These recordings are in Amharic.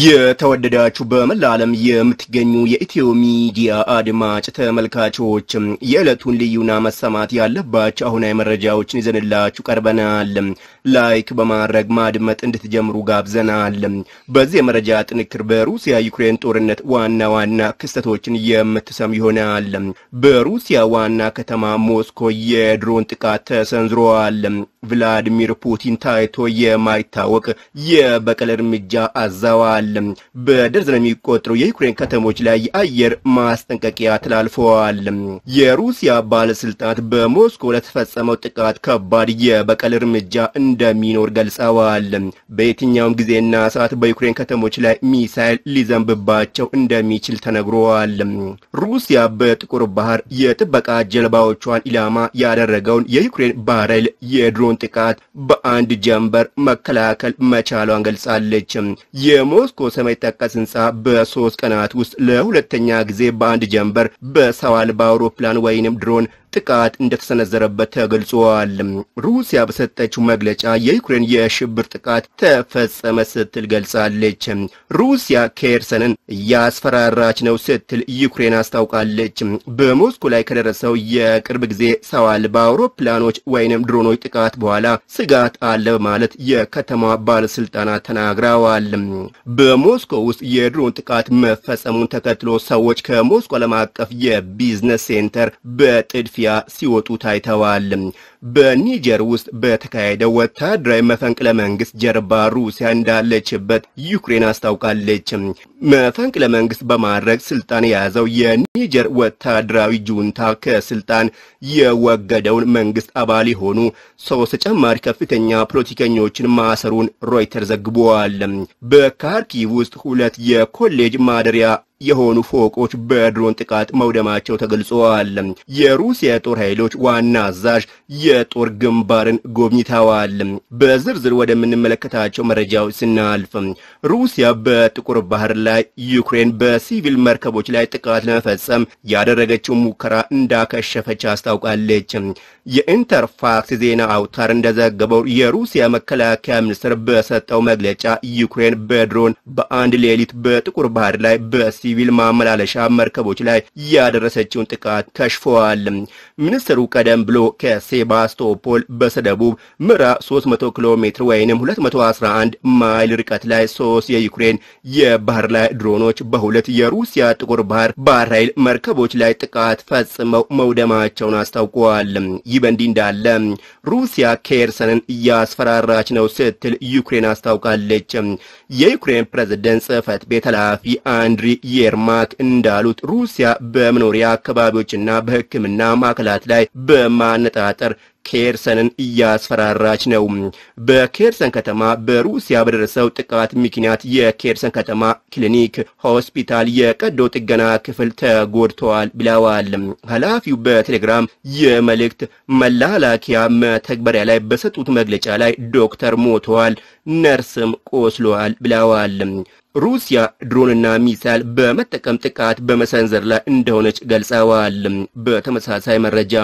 የተወደዳችሁ በመላ ዓለም የምትገኙ የኢትዮ ሚዲያ አድማጭ ተመልካቾች የዕለቱን ልዩና መሰማት ያለባቸው አሁናዊ መረጃዎችን ይዘንላችሁ ቀርበናል። ላይክ በማድረግ ማድመጥ እንድትጀምሩ ጋብዘናል። በዚህ የመረጃ ጥንክር በሩሲያ ዩክሬን ጦርነት ዋና ዋና ክስተቶችን የምትሰም ይሆናል። በሩሲያ ዋና ከተማ ሞስኮ የድሮን ጥቃት ተሰንዝሯል። ቭላዲሚር ፑቲን ታይቶ የማይታወቅ የበቀል እርምጃ አዛዋል። ተደርገዋል። በደርዘን የሚቆጠሩ የዩክሬን ከተሞች ላይ የአየር ማስጠንቀቂያ ተላልፈዋል። የሩሲያ ባለስልጣናት በሞስኮ ለተፈጸመው ጥቃት ከባድ የበቀል እርምጃ እንደሚኖር ገልጸዋል። በየትኛውም ጊዜና ሰዓት በዩክሬን ከተሞች ላይ ሚሳይል ሊዘንብባቸው እንደሚችል ተነግሯል። ሩሲያ በጥቁር ባህር የጥበቃ ጀልባዎቿን ኢላማ ያደረገውን የዩክሬን ባረል የድሮን ጥቃት በአንድ ጀንበር መከላከል መቻሏን ገልጻለች። የሞስ የሞስኮ ሰማይ ጠቀስ ህንፃ በሶስት ቀናት ውስጥ ለሁለተኛ ጊዜ በአንድ ጀንበር በሰው አልባ አውሮፕላን ወይንም ድሮን ጥቃት እንደተሰነዘረበት ተገልጿል። ሩሲያ በሰጠችው መግለጫ የዩክሬን የሽብር ጥቃት ተፈጸመ ስትል ገልጻለች። ሩሲያ ኬርሰንን እያስፈራራች ነው ስትል ዩክሬን አስታውቃለች። በሞስኮ ላይ ከደረሰው የቅርብ ጊዜ ሰው አልባ አውሮፕላኖች ወይንም ድሮኖች ጥቃት በኋላ ስጋት አለ በማለት የከተማ ባለስልጣናት ተናግረዋል። በሞስኮ ውስጥ የድሮን ጥቃት መፈጸሙን ተከትሎ ሰዎች ከሞስኮ ዓለም አቀፍ የቢዝነስ ሴንተር በጥድፊ ማፊያ ሲወጡ ታይተዋል። በኒጀር ውስጥ በተካሄደው ወታደራዊ መፈንቅለ መንግስት ጀርባ ሩሲያ እንዳለችበት ዩክሬን አስታውቃለች። መፈንቅለ መንግስት በማድረግ ስልጣን የያዘው የኒጀር ወታደራዊ ጁንታ ከስልጣን የወገደውን መንግስት አባል የሆኑ ሶስት ተጨማሪ ከፍተኛ ፖለቲከኞችን ማሰሩን ሮይተር ዘግቧል። በካርኪቭ ውስጥ ሁለት የኮሌጅ ማደሪያ የሆኑ ፎቆች በድሮን ጥቃት መውደማቸው ተገልጸዋል። የሩሲያ የጦር ኃይሎች ዋና አዛዥ የጦር ግንባርን ጎብኝተዋል። በዝርዝር ወደምንመለከታቸው መረጃዎች ስናልፍ ሩሲያ በጥቁር ባህር ላይ ዩክሬን በሲቪል መርከቦች ላይ ጥቃት ለመፈጸም ያደረገችው ሙከራ እንዳከሸፈች አስታውቃለች። የኢንተርፋክስ ዜና አውታር እንደዘገበው የሩሲያ መከላከያ ሚኒስትር በሰጠው መግለጫ ዩክሬን በድሮን በአንድ ሌሊት በጥቁር ባህር ላይ በሲ ሲቪል ማመላለሻ መርከቦች ላይ ያደረሰችውን ጥቃት ከሽፈዋል። ሚኒስትሩ ቀደም ብሎ ከሴባስቶፖል በስተደቡብ ምዕራብ 300 ኪሎ ሜትር ወይንም 211 ማይል ርቀት ላይ ሶስት የዩክሬን የባህር ላይ ድሮኖች በሁለት የሩሲያ ጥቁር ባህር ባህር ኃይል መርከቦች ላይ ጥቃት ፈጽመው መውደማቸውን አስታውቀዋል። ይህ በእንዲህ እንዳለ ሩሲያ ኬርሰንን እያስፈራራች ነው ስትል ዩክሬን አስታውቃለች። የዩክሬን ፕሬዝደንት ጽህፈት ቤት ኃላፊ አንድሪ ዤርማት እንዳሉት ሩሲያ በመኖሪያ አካባቢዎችና በሕክምና ማዕከላት ላይ በማነጣጠር ኬርሰንን እያስፈራራች ነው። በኬርሰን ከተማ በሩሲያ በደረሰው ጥቃት ምክንያት የኬርሰን ከተማ ክሊኒክ ሆስፒታል የቀዶ ጥገና ክፍል ተጎድተዋል ብለዋል ኃላፊው። በቴሌግራም የመልእክት መላላኪያ መተግበሪያ ላይ በሰጡት መግለጫ ላይ ዶክተር ሞተዋል፣ ነርስም ቆስለዋል ብለዋል። ሩሲያ ድሮንና ሚሳይል በመጠቀም ጥቃት በመሰንዘር ላይ እንደሆነች ገልጸዋል። በተመሳሳይ መረጃ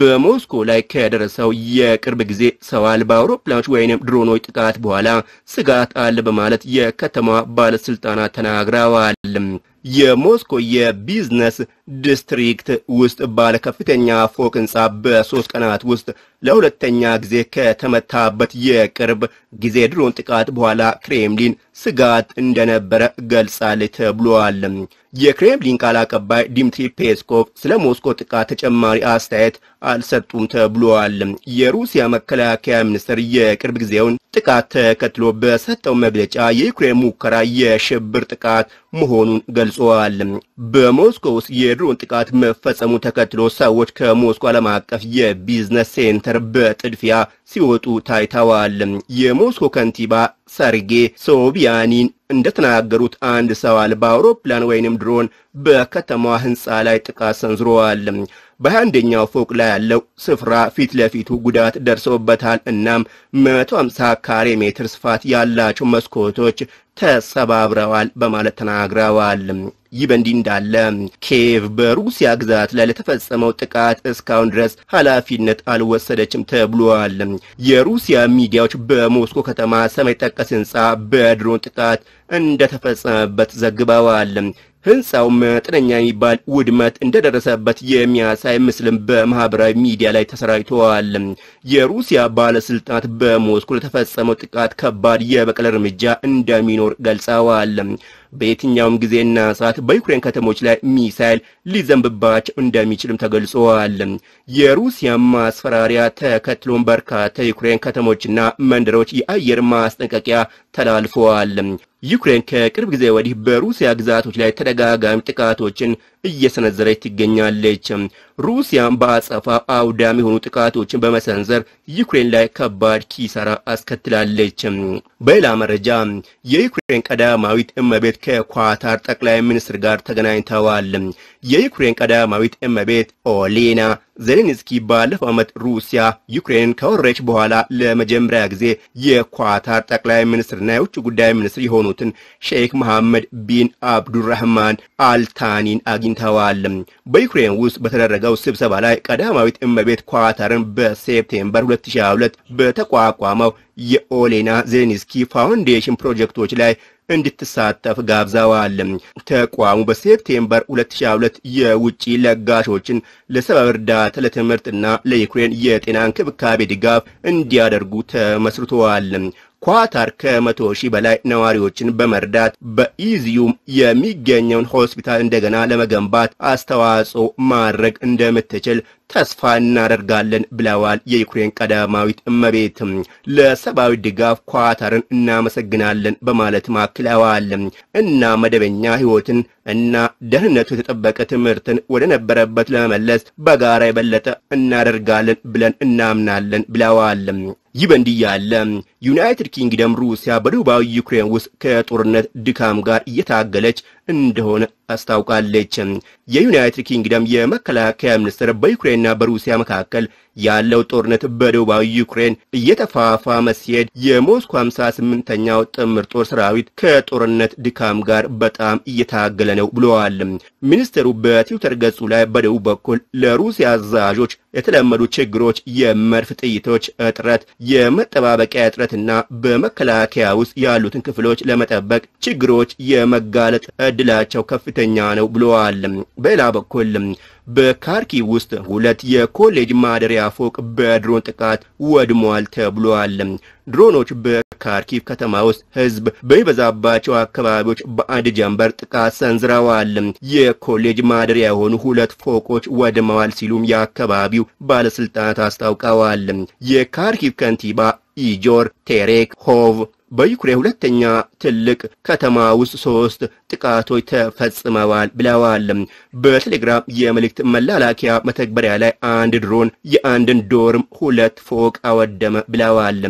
በሞስኮ ላይ ከደረሰው የቅርብ ጊዜ ሰው አልባ አውሮፕላኖች ወይንም ድሮኖች ጥቃት በኋላ ስጋት አለ በማለት የከተማ ባለስልጣናት ተናግረዋል። የሞስኮ የቢዝነስ ዲስትሪክት ውስጥ ባለ ከፍተኛ ፎቅ ህንፃ በሶስት ቀናት ውስጥ ለሁለተኛ ጊዜ ከተመታበት የቅርብ ጊዜ ድሮን ጥቃት በኋላ ክሬምሊን ስጋት እንደነበረ ገልጻል ተብሏል። የክሬምሊን ቃል አቀባይ ዲሚትሪ ፔስኮቭ ስለ ሞስኮ ጥቃት ተጨማሪ አስተያየት አልሰጡም ተብሏል። የሩሲያ መከላከያ ሚኒስትር የቅርብ ጊዜውን ጥቃት ተከትሎ በሰጠው መግለጫ የዩክሬን ሙከራ የሽብር ጥቃት መሆኑን ገልጿል። በሞስኮ ውስጥ የድሮን ጥቃት መፈጸሙ ተከትሎ ሰዎች ከሞስኮ ዓለም አቀፍ የቢዝነስ ሴንተር በጥድፊያ ሲወጡ ታይተዋል። የሞስኮ ከንቲባ ሰርጌ ሶቢያኒን እንደተናገሩት አንድ ሰው አልባ አውሮፕላን ወይንም ድሮን በከተማዋ ህንፃ ላይ ጥቃት ሰንዝሮዋል። በአንደኛው ፎቅ ላይ ያለው ስፍራ ፊት ለፊቱ ጉዳት ደርሶበታል። እናም አምሳ ካሬ ሜትር ስፋት ያላቸው መስኮቶች ተሰባብረዋል በማለት ተናግረዋል። ይህ በእንዲህ እንዳለ ኬቭ በሩሲያ ግዛት ላይ ለተፈጸመው ጥቃት እስካሁን ድረስ ኃላፊነት አልወሰደችም ተብሏል። የሩሲያ ሚዲያዎች በሞስኮ ከተማ ሰማይ ጠቀስ ሕንፃ በድሮን ጥቃት እንደተፈጸመበት ዘግበዋል። ህንፃው መጠነኛ የሚባል ውድመት እንደደረሰበት የሚያሳይ ምስልም በማህበራዊ ሚዲያ ላይ ተሰራጭተዋል። የሩሲያ ባለስልጣናት በሞስኮ ለተፈጸመው ጥቃት ከባድ የበቀል እርምጃ እንደሚኖር ገልጸዋል። በየትኛውም ጊዜና ሰዓት በዩክሬን ከተሞች ላይ ሚሳይል ሊዘንብባቸው እንደሚችልም ተገልጿል። የሩሲያ ማስፈራሪያ ተከትሎም በርካታ የዩክሬን ከተሞችና መንደሮች የአየር ማስጠንቀቂያ ተላልፈዋል። ዩክሬን ከቅርብ ጊዜ ወዲህ በሩሲያ ግዛቶች ላይ ተደጋጋሚ ጥቃቶችን እየሰነዘረች ትገኛለች። ሩሲያ በአጸፋ አውዳሚ የሆኑ ጥቃቶችን በመሰንዘር ዩክሬን ላይ ከባድ ኪሳራ አስከትላለች። በሌላ መረጃ የዩክሬን ቀዳማዊት እመቤት ከኳታር ጠቅላይ ሚኒስትር ጋር ተገናኝተዋል። የዩክሬን ቀዳማዊት እመቤት ኦሌና ዜሌንስኪ ባለፈው ዓመት ሩሲያ ዩክሬንን ከወረች በኋላ ለመጀመሪያ ጊዜ የኳታር ጠቅላይ ሚኒስትርና የውጭ ጉዳይ ሚኒስትር የሆኑትን ሼክ መሐመድ ቢን አብዱራህማን አልታኒን አግኝተዋል። አግኝተዋል። በዩክሬን ውስጥ በተደረገው ስብሰባ ላይ ቀዳማዊት እመቤት ኳታርን በሴፕቴምበር 2022 በተቋቋመው የኦሌና ዜሌንስኪ ፋውንዴሽን ፕሮጀክቶች ላይ እንድትሳተፍ ጋብዛዋል። ተቋሙ በሴፕቴምበር 2022 የውጭ ለጋሾችን ለሰብአዊ እርዳታ፣ ለትምህርትና ለዩክሬን የጤና እንክብካቤ ድጋፍ እንዲያደርጉ ተመስርተዋል። ኳታር ከመቶ ሺህ በላይ ነዋሪዎችን በመርዳት በኢዚዩም የሚገኘውን ሆስፒታል እንደገና ለመገንባት አስተዋጽኦ ማድረግ እንደምትችል ተስፋ እናደርጋለን ብለዋል። የዩክሬን ቀዳማዊት እመቤት ለሰብአዊ ድጋፍ ኳታርን እናመሰግናለን በማለት ማክለዋል እና መደበኛ ሕይወትን እና ደህንነቱ የተጠበቀ ትምህርትን ወደ ነበረበት ለመመለስ በጋራ የበለጠ እናደርጋለን ብለን እናምናለን ብለዋል። ይህ በእንዲህ ያለ ዩናይትድ ኪንግደም ሩሲያ በደቡባዊ ዩክሬን ውስጥ ከጦርነት ድካም ጋር እየታገለች እንደሆነ አስታውቃለች። የዩናይትድ ኪንግደም የመከላከያ ሚኒስትር በዩክሬንና በሩሲያ መካከል ያለው ጦርነት በደቡባዊ ዩክሬን እየተፋፋመ ሲሄድ የሞስኮ 58ኛው ጥምር ጦር ሰራዊት ከጦርነት ድካም ጋር በጣም እየታገለ ነው ብለዋል። ሚኒስትሩ በትዊተር ገጹ ላይ በደቡብ በኩል ለሩሲያ አዛዦች የተለመዱ ችግሮች የመድፍ ጥይቶች እጥረት፣ የመጠባበቂያ እጥረትና በመከላከያ ውስጥ ያሉትን ክፍሎች ለመጠበቅ ችግሮች የመጋለጥ እድላቸው ከፍተኛ ነው ብለዋል። በሌላ በኩል በካርኪቭ ውስጥ ሁለት የኮሌጅ ማደሪያ ፎቅ በድሮን ጥቃት ወድሟል ተብሏል። ድሮኖች በካርኪቭ ከተማ ውስጥ ሕዝብ በሚበዛባቸው አካባቢዎች በአንድ ጀንበር ጥቃት ሰንዝረዋል። የኮሌጅ ማደሪያ የሆኑ ሁለት ፎቆች ወድመዋል ሲሉም የአካባቢው ባለስልጣናት አስታውቀዋል። የካርኪቭ ከንቲባ ኢጆር ቴሬክ ሆቭ በዩክሬን ሁለተኛ ትልቅ ከተማ ውስጥ ሶስት ጥቃቶች ተፈጽመዋል ብለዋል። በቴሌግራም የመልእክት መላላኪያ መተግበሪያ ላይ አንድ ድሮን የአንድን ዶርም ሁለት ፎቅ አወደመ ብለዋል።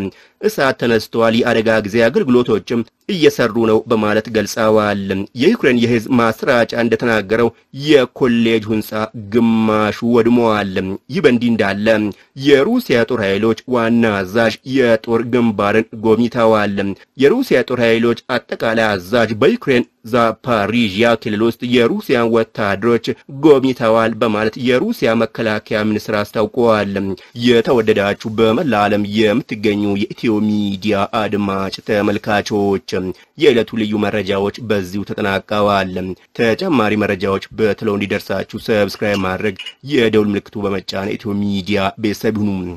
እሳት ተነስተዋል የአደጋ ጊዜ አገልግሎቶችም እየሰሩ ነው በማለት ገልጸዋል። የዩክሬን የህዝብ ማስራጫ እንደተናገረው የኮሌጅ ህንፃ ግማሹ ወድመዋል። ይህ በእንዲህ እንዳለ የሩሲያ ጦር ኃይሎች ዋና አዛዥ የጦር ግንባርን ጎብኝተዋል። የሩሲያ ጦር ኃይሎች አጠቃላይ አዛዥ በዩክሬን ዛፓሪዥያ ክልል ውስጥ የሩሲያን ወታደሮች ጎብኝተዋል በማለት የሩሲያ መከላከያ ሚኒስትር አስታውቀዋል። የተወደዳችሁ በመላ ዓለም የምትገኙ የኢትዮ ሚዲያ አድማጭ ተመልካቾች የዕለቱ ልዩ መረጃዎች በዚሁ ተጠናቀዋል። ተጨማሪ መረጃዎች በትለው እንዲደርሳችሁ ሰብስክራይብ ማድረግ የደውል ምልክቱ በመጫን ኢትዮ ሚዲያ ቤተሰብ ይሁኑ።